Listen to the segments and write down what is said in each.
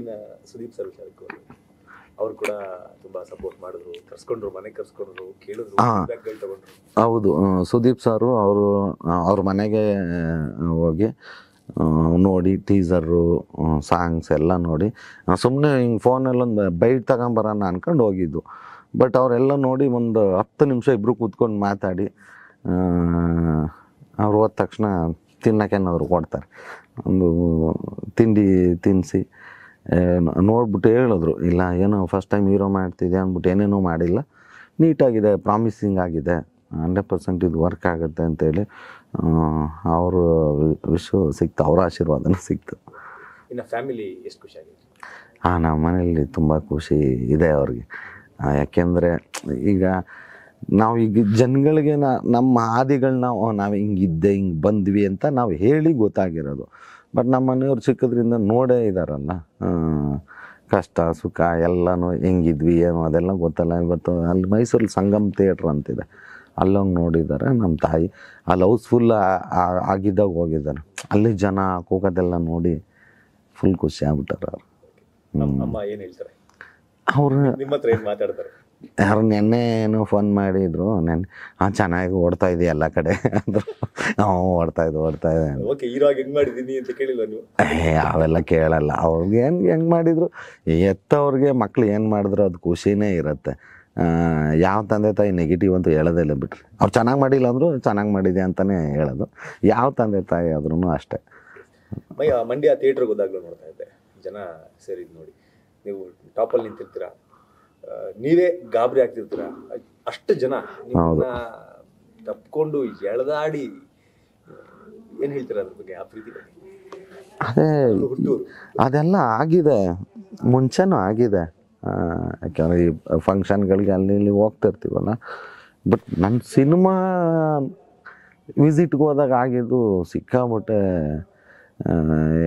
ಆಕಿನ ಸುದೀಪ್ ಸರ್ ವಿಚಾರಕ್ಕೆ ಅವ್ರು ಕೂಡ ತುಂಬಾ ಸಪೋರ್ಟ್ ಮಾಡಿದ್ರು ಕರ್ಸ್ಕೊಂಡ್ರು ಮನೆ ಕರ್ಸ್ಕೊಂಡ್ರು ಕೇಳಿದ್ರು ಹೌದು ಸುದೀಪ್ ಸಾರು ಅವರು ಅವ್ರ ಮನೆಗೆ ಹೋಗಿ ನೋಡಿ ಟೀಸರು ಸಾಂಗ್ಸ್ ಎಲ್ಲ ನೋಡಿ ಸುಮ್ಮನೆ ಹಿಂಗೆ ಫೋನಲ್ಲೊಂದು ಬೈಟ್ ತಗೊಂಬರೋಣ ಅನ್ಕೊಂಡು ಹೋಗಿದ್ದು ಬಟ್ ಅವರೆಲ್ಲ ನೋಡಿ ಒಂದು ಹತ್ತು ನಿಮಿಷ ಇಬ್ಬರು ಕೂತ್ಕೊಂಡು ಮಾತಾಡಿ ಅವ್ರು ಹೋದ ತಕ್ಷಣ ಅವರು ಕೊಡ್ತಾರೆ ಒಂದು ತಿಂಡಿ ತಿನ್ನಿಸಿ ನೋಡ್ಬಿಟ್ಟು ಹೇಳಿದ್ರು ಇಲ್ಲ ಏನೋ ಫಸ್ಟ್ ಟೈಮ್ ಹೀರೋ ಮಾಡ್ತಿದ್ದೆ ಅಂದ್ಬಿಟ್ಟು ಏನೇನೂ ಮಾಡಿಲ್ಲ ನೀಟಾಗಿದೆ ಪ್ರಾಮಿಸಿಂಗ್ ಆಗಿದೆ ಹಂಡ್ರೆಡ್ ಪರ್ಸೆಂಟ್ ಇದು ವರ್ಕ್ ಆಗುತ್ತೆ ಅಂತೇಳಿ ಅವರು ವಿಶ್ವ ಸಿಕ್ತು ಅವರ ಆಶೀರ್ವಾದನೂ ಸಿಕ್ತು ಇನ್ನು ಫ್ಯಾಮಿಲಿ ಎಷ್ಟು ಖುಷಿಯಾಗಿದೆ ಹಾಂ ನಮ್ಮ ಮನೇಲಿ ತುಂಬ ಖುಷಿ ಇದೆ ಅವ್ರಿಗೆ ಯಾಕೆಂದರೆ ಈಗ ನಾವು ಈಗ ಜನಗಳಿಗೆ ನಮ್ಮ ಹಾದಿಗಳನ್ನ ನಾವು ಹಿಂಗಿದ್ದೆ ಹಿಂಗೆ ಬಂದ್ವಿ ಅಂತ ನಾವು ಹೇಳಿ ಗೊತ್ತಾಗಿರೋದು ಬಟ್ ನಮ್ಮ ಮನೆಯವ್ರು ಚಿಕ್ಕದ್ರಿಂದ ನೋಡೇ ಇದ್ದಾರಲ್ಲ ಕಷ್ಟ ಸುಖ ಎಲ್ಲನೂ ಹೆಂಗಿದ್ವಿ ಏನು ಅದೆಲ್ಲ ಗೊತ್ತಲ್ಲ ಇವತ್ತು ಅಲ್ಲಿ ಮೈಸೂರಲ್ಲಿ ಸಂಗಮ್ ಥಿಯೇಟ್ರ್ ಅಂತಿದೆ ಅಲ್ಲೋಗಿ ನೋಡಿದ್ದಾರೆ ನಮ್ಮ ತಾಯಿ ಅಲ್ಲಿ ಹೌಸ್ಫುಲ್ ಆಗಿದ್ದಾಗ ಹೋಗಿದ್ದಾರೆ ಅಲ್ಲಿ ಜನ ಕೂಗೋದೆಲ್ಲ ನೋಡಿ ಫುಲ್ ಖುಷಿ ಆಗ್ಬಿಟ್ಟಾರೆ ಅವರು ನಮ್ಮ ಏನು ಹೇಳ್ತಾರೆ ಅವರು ನಿಮ್ಮ ಹತ್ರ ಏನು ಮಾತಾಡ್ತಾರೆ ಯಾರು ನಿನ್ನೆ ಏನೋ ಫೋನ್ ಮಾಡಿದ್ರು ನೆನ್ನೆ ಹಾಂ ಚೆನ್ನಾಗಿ ಓಡ್ತಾ ಇದೆಯಾ ಎಲ್ಲ ಕಡೆ ಅಂದ್ರು ನಾವು ಓಡ್ತಾ ಇದ್ದು ಓಡ್ತಾ ಇದೆ ಓಕೆ ಹೆಂಗೆ ಅಂತ ಕೇಳಿಲ್ಲ ನೀವು ಏ ಅವೆಲ್ಲ ಕೇಳಲ್ಲ ಅವ್ರಿಗೆ ಏನು ಹೆಂಗೆ ಮಾಡಿದ್ರು ಎತ್ತವ್ರಿಗೆ ಮಕ್ಳು ಏನು ಮಾಡಿದ್ರು ಅದು ಖುಷಿನೇ ಇರುತ್ತೆ ಯಾವ ತಂದೆ ತಾಯಿ ನೆಗೆಟಿವ್ ಅಂತೂ ಹೇಳೋದೇ ಇಲ್ಲ ಬಿಟ್ರಿ ಅವ್ರು ಚೆನ್ನಾಗಿ ಮಾಡಿಲ್ಲ ಅಂದರು ಚೆನ್ನಾಗಿ ಮಾಡಿದೆ ಅಂತಲೇ ಹೇಳೋದು ಯಾವ ತಂದೆ ತಾಯಿ ಆದ್ರೂ ಅಷ್ಟೇ ಮಂಡ್ಯ ಥಿಯೇಟ್ರಿಗೆ ಹೋದಾಗಲೂ ನೋಡ್ತಾ ಇದ್ದೆ ಜನ ಸೇರಿದ್ದು ನೋಡಿ ನೀವು ಟಾಪಲ್ಲಿ ನಿಂತಿರ್ತೀರಾ ನೀವೇ ಗಾಬರಿ ಆಗ್ತಿರ್ತೀರ ಅಷ್ಟು ಜನ ತಪ್ಕೊಂಡು ಎಳೆದಾಡಿ ಏನು ಹೇಳ್ತೀರ ಅದ್ರ ಬಗ್ಗೆ ಆ ಪ್ರೀತಿ ಬಗ್ಗೆ ಅದೇ ಅದೆಲ್ಲ ಆಗಿದೆ ಮುಂಚೆನೂ ಆಗಿದೆ ಯಾಕಂದರೆ ಈ ಫಂಕ್ಷನ್ಗಳಿಗೆ ಅಲ್ಲಿ ಇಲ್ಲಿ ಹೋಗ್ತಿರ್ತೀವಲ್ಲ ಬಟ್ ನನ್ನ ಸಿನಿಮಾ ವಿಸಿಟ್ಗೆ ಹೋದಾಗ ಆಗಿದ್ದು ಸಿಕ್ಕಾಬಟ್ಟೆ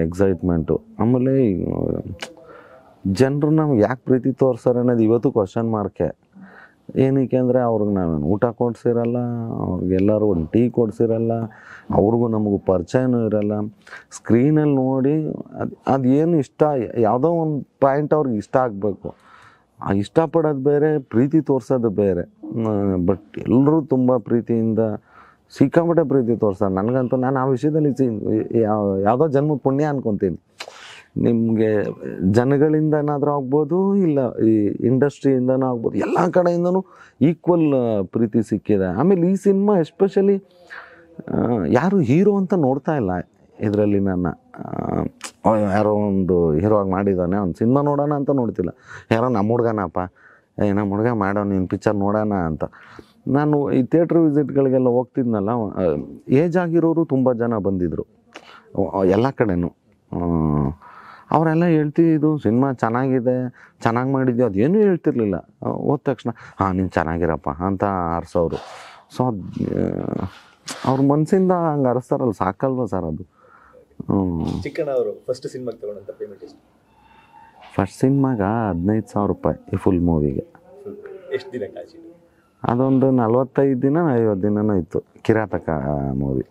ಎಕ್ಸೈಟ್ಮೆಂಟು ಆಮೇಲೆ ಜನರು ನಮ್ಗೆ ಯಾಕೆ ಪ್ರೀತಿ ತೋರಿಸ್ತಾರೆ ಅನ್ನೋದು ಇವತ್ತು ಕ್ವಶನ್ ಮಾರ್ಕೆ ಏನಕ್ಕೆ ಅಂದರೆ ಅವ್ರಿಗೆ ನಾವೇನು ಊಟ ಕೊಡ್ಸಿರಲ್ಲ ಅವ್ರಿಗೆಲ್ಲರೂ ಒಂದು ಟೀ ಕೊಡ್ಸಿರಲ್ಲ ಅವ್ರಿಗೂ ನಮಗೂ ಪರಿಚಯನೂ ಇರಲ್ಲ ಸ್ಕ್ರೀನಲ್ಲಿ ನೋಡಿ ಅದು ಏನು ಇಷ್ಟ ಯಾವುದೋ ಒಂದು ಪಾಯಿಂಟ್ ಅವ್ರಿಗೆ ಇಷ್ಟ ಆಗಬೇಕು ಆ ಇಷ್ಟಪಡೋದು ಬೇರೆ ಪ್ರೀತಿ ತೋರಿಸೋದು ಬೇರೆ ಬಟ್ ಎಲ್ಲರೂ ತುಂಬ ಪ್ರೀತಿಯಿಂದ ಸಿಕ್ಕಾಪಟ್ಟೆ ಪ್ರೀತಿ ತೋರಿಸ್ತಾರೆ ನನಗಂತೂ ನಾನು ಆ ವಿಷಯದಲ್ಲಿ ಯಾವುದೋ ಜನ್ಮ ಪುಣ್ಯ ಅನ್ಕೊತೀನಿ ನಿಮಗೆ ಜನಗಳಿಂದನಾದರೂ ಆಗ್ಬೋದು ಇಲ್ಲ ಈ ಇಂಡಸ್ಟ್ರಿಯಿಂದನೂ ಆಗ್ಬೋದು ಎಲ್ಲ ಕಡೆಯಿಂದನೂ ಈಕ್ವಲ್ ಪ್ರೀತಿ ಸಿಕ್ಕಿದೆ ಆಮೇಲೆ ಈ ಸಿನಿಮಾ ಎಸ್ಪೆಷಲಿ ಯಾರು ಹೀರೋ ಅಂತ ನೋಡ್ತಾ ಇಲ್ಲ ಇದರಲ್ಲಿ ನನ್ನ ಯಾರೋ ಒಂದು ಹೀರೋ ಆಗಿ ಮಾಡಿದ್ದಾನೆ ಒಂದು ಸಿನಿಮಾ ನೋಡೋಣ ಅಂತ ನೋಡ್ತಿಲ್ಲ ಯಾರೋ ನಮ್ಮ ಹುಡುಗನಪ್ಪ ಏ ನಮ್ಮ ಹುಡುಗ ಮಾಡೋಣ ನೀನು ಪಿಕ್ಚರ್ ನೋಡೋಣ ಅಂತ ನಾನು ಈ ಥಿಯೇಟ್ರ್ ವಿಸಿಟ್ಗಳಿಗೆಲ್ಲ ಹೋಗ್ತಿದ್ನಲ್ಲ ಏಜ್ ಆಗಿರೋರು ತುಂಬ ಜನ ಬಂದಿದ್ದರು ಎಲ್ಲ ಕಡೆಯೂ ಅವರೆಲ್ಲ ಇದು ಸಿನಿಮಾ ಚೆನ್ನಾಗಿದೆ ಚೆನ್ನಾಗಿ ಅದು ಅದೇನೂ ಹೇಳ್ತಿರ್ಲಿಲ್ಲ ಹೋದ ತಕ್ಷಣ ಹಾಂ ನೀನು ಚೆನ್ನಾಗಿರಪ್ಪ ಅಂತ ಆರಿಸೋರು ಸೊ ಅದು ಅವ್ರ ಮನಸ್ಸಿಂದ ಹಂಗೆ ಅರಸ್ತಾರಲ್ಲ ಸಾಕಲ್ವ ಸರ್ ಅದು ಫಸ್ಟ್ ಸಿನಿಮಾಗೆ ಫಸ್ಟ್ ಸಿನಿಮಾಗ ಹದಿನೈದು ಸಾವಿರ ರೂಪಾಯಿ ಫುಲ್ ಮೂವಿಗೆ ಎಷ್ಟು ಅದೊಂದು ನಲ್ವತ್ತೈದು ದಿನ ಐವತ್ತು ದಿನನೂ ಇತ್ತು ಕಿರಾತಕ ಮೂವಿ